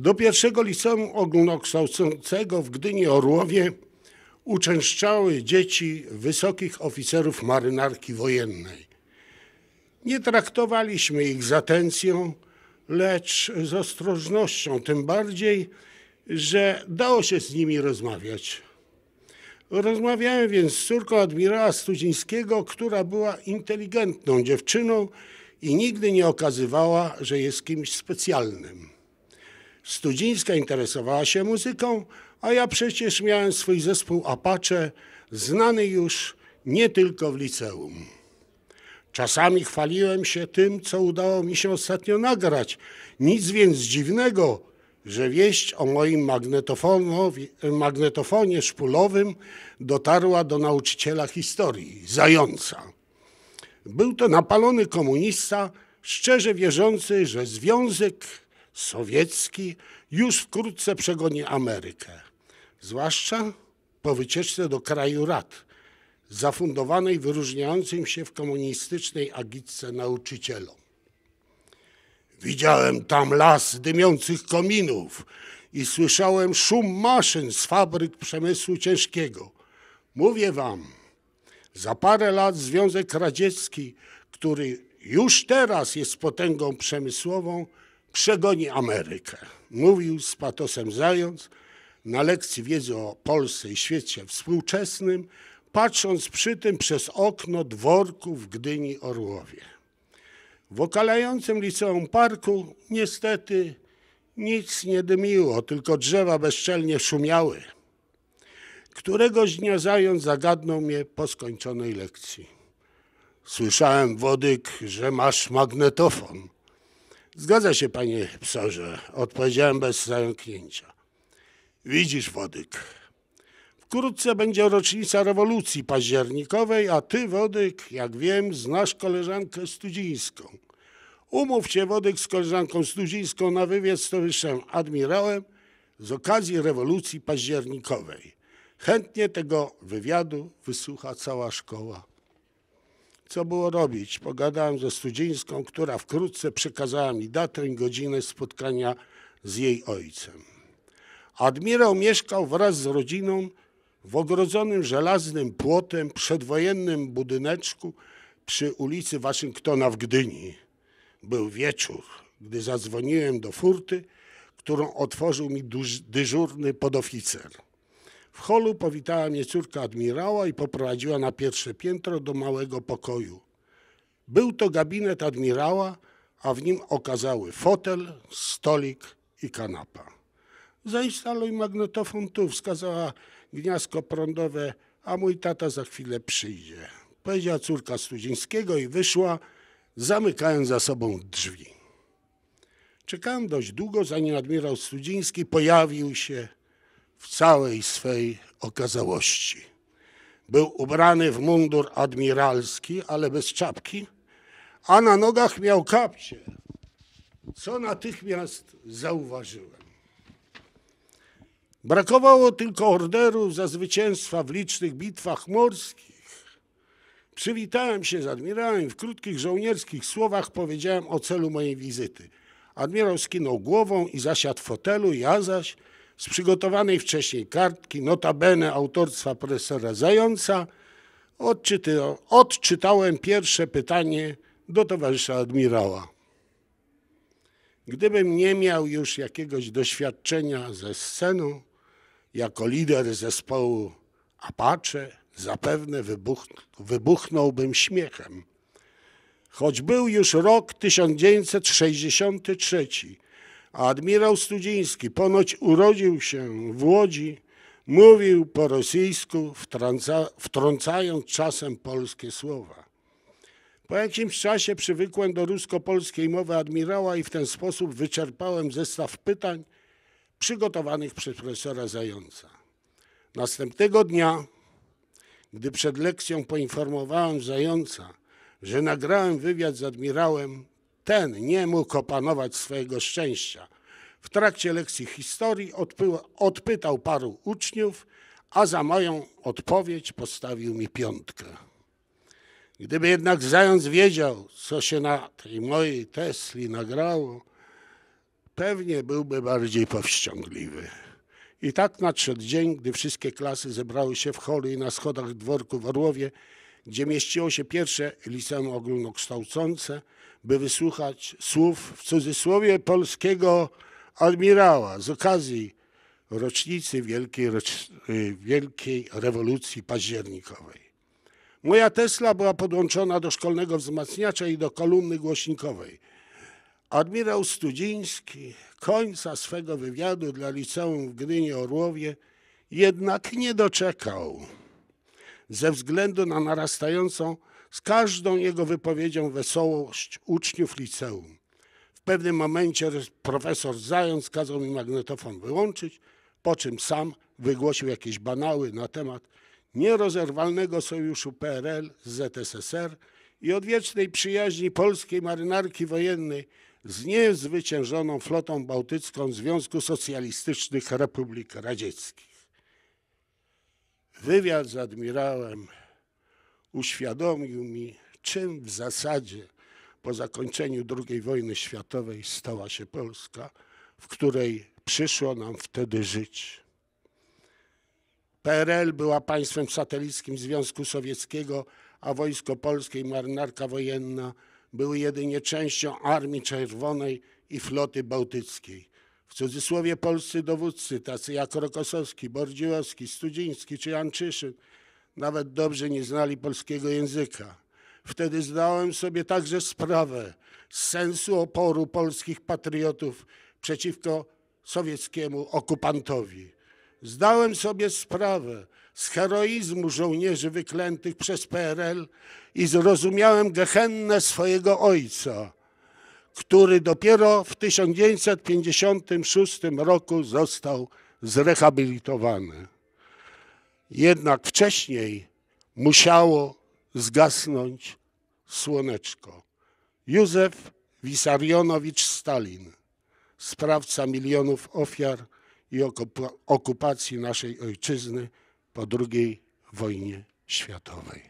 Do pierwszego liceum ogólnokształcącego w Gdyni Orłowie uczęszczały dzieci wysokich oficerów marynarki wojennej. Nie traktowaliśmy ich z atencją, lecz z ostrożnością, tym bardziej, że dało się z nimi rozmawiać. Rozmawiałem więc z córką admirała Studzińskiego, która była inteligentną dziewczyną i nigdy nie okazywała, że jest kimś specjalnym. Studzińska interesowała się muzyką, a ja przecież miałem swój zespół Apache, znany już nie tylko w liceum. Czasami chwaliłem się tym, co udało mi się ostatnio nagrać. Nic więc dziwnego, że wieść o moim magnetofonie szpulowym dotarła do nauczyciela historii, Zająca. Był to napalony komunista, szczerze wierzący, że związek sowiecki już wkrótce przegoni Amerykę. Zwłaszcza po wycieczce do kraju rad, zafundowanej wyróżniającym się w komunistycznej agitce nauczycielom. Widziałem tam las dymiących kominów i słyszałem szum maszyn z fabryk przemysłu ciężkiego. Mówię wam, za parę lat Związek Radziecki, który już teraz jest potęgą przemysłową, przegoni Amerykę. Mówił z patosem Zając na lekcji wiedzy o Polsce i świecie współczesnym, patrząc przy tym przez okno dworku w Gdyni Orłowie. W okalającym liceum parku niestety nic nie dymiło, tylko drzewa bezczelnie szumiały. Któregoś dnia zając zagadnął mnie po skończonej lekcji. Słyszałem, Wodyk, że masz magnetofon. Zgadza się, panie psorze, odpowiedziałem bez zająknięcia. Widzisz, Wodyk, wkrótce będzie rocznica rewolucji październikowej, a ty, Wodyk, jak wiem, znasz koleżankę Studzińską. Umów się, Wodyk, z koleżanką Studzińską na wywiad z towarzyszem admirałem z okazji rewolucji październikowej. Chętnie tego wywiadu wysłucha cała szkoła. Co było robić? Pogadałem ze Studzińską, która wkrótce przekazała mi datę i godzinę spotkania z jej ojcem. Admirał mieszkał wraz z rodziną w ogrodzonym żelaznym płotem przedwojennym budyneczku przy ulicy Waszyngtona w Gdyni. Był wieczór, gdy zadzwoniłem do furty, którą otworzył mi dyżurny podoficer. W holu powitała mnie córka admirała i poprowadziła na pierwsze piętro do małego pokoju. Był to gabinet admirała, a w nim okazały fotel, stolik i kanapa. Zainstaluj magnetofon tu, wskazała gniazdko prądowe, a mój tata za chwilę przyjdzie. Powiedziała córka Studzińskiego i wyszła, zamykając za sobą drzwi. Czekałem dość długo, zanim admirał Studziński pojawił się w całej swej okazałości. Był ubrany w mundur admiralski, ale bez czapki, a na nogach miał kapcie, co natychmiast zauważyłem. Brakowało tylko orderu za zwycięstwa w licznych bitwach morskich. Przywitałem się z admirałem i w krótkich żołnierskich słowach powiedziałem o celu mojej wizyty. Admirał skinął głową i zasiadł w fotelu, ja zaś z przygotowanej wcześniej kartki, notabene autorstwa profesora Zająca, odczytałem pierwsze pytanie do towarzysza admirała. Gdybym nie miał już jakiegoś doświadczenia ze sceną, jako lider zespołu Apache, zapewne wybuch, wybuchnąłbym śmiechem. Choć był już rok 1963, Admirał Studziński ponoć urodził się w Łodzi, mówił po rosyjsku, wtrąca, wtrącając czasem polskie słowa. Po jakimś czasie przywykłem do rusko-polskiej mowy admirała i w ten sposób wyczerpałem zestaw pytań przygotowanych przez profesora Zająca. Następnego dnia, gdy przed lekcją poinformowałem Zająca, że nagrałem wywiad z admirałem, ten nie mógł opanować swojego szczęścia. W trakcie lekcji historii odpytał paru uczniów, a za moją odpowiedź postawił mi piątkę. Gdyby jednak zając wiedział, co się na tej mojej Tesli nagrało, pewnie byłby bardziej powściągliwy. I tak nadszedł dzień, gdy wszystkie klasy zebrały się w holu i na schodach dworku w Orłowie gdzie mieściło się pierwsze liceum ogólnokształcące, by wysłuchać słów w cudzysłowie polskiego admirała z okazji rocznicy Wielkiej, y, Wielkiej Rewolucji Październikowej. Moja Tesla była podłączona do szkolnego wzmacniacza i do kolumny głośnikowej. Admirał Studziński końca swego wywiadu dla liceum w Gdyni Orłowie jednak nie doczekał ze względu na narastającą z każdą jego wypowiedzią wesołość uczniów liceum. W pewnym momencie profesor Zając kazał mi magnetofon wyłączyć, po czym sam wygłosił jakieś banały na temat nierozerwalnego sojuszu PRL z ZSSR i odwiecznej przyjaźni polskiej marynarki wojennej z niezwyciężoną flotą bałtycką Związku Socjalistycznych Republik Radzieckich. Wywiad z admirałem uświadomił mi, czym w zasadzie po zakończeniu II wojny światowej stała się Polska, w której przyszło nam wtedy żyć. PRL była państwem satelickim Związku Sowieckiego, a Wojsko Polskie i Marynarka Wojenna były jedynie częścią Armii Czerwonej i Floty Bałtyckiej. W cudzysłowie polscy dowódcy, tacy jak Rokosowski, Bordziłowski, Studziński czy Janczyszyn, nawet dobrze nie znali polskiego języka. Wtedy zdałem sobie także sprawę z sensu oporu polskich patriotów przeciwko sowieckiemu okupantowi. Zdałem sobie sprawę z heroizmu żołnierzy wyklętych przez PRL i zrozumiałem gehennę swojego ojca, który dopiero w 1956 roku został zrehabilitowany. Jednak wcześniej musiało zgasnąć słoneczko. Józef Wisarionowicz Stalin, sprawca milionów ofiar i okupacji naszej ojczyzny po II wojnie światowej.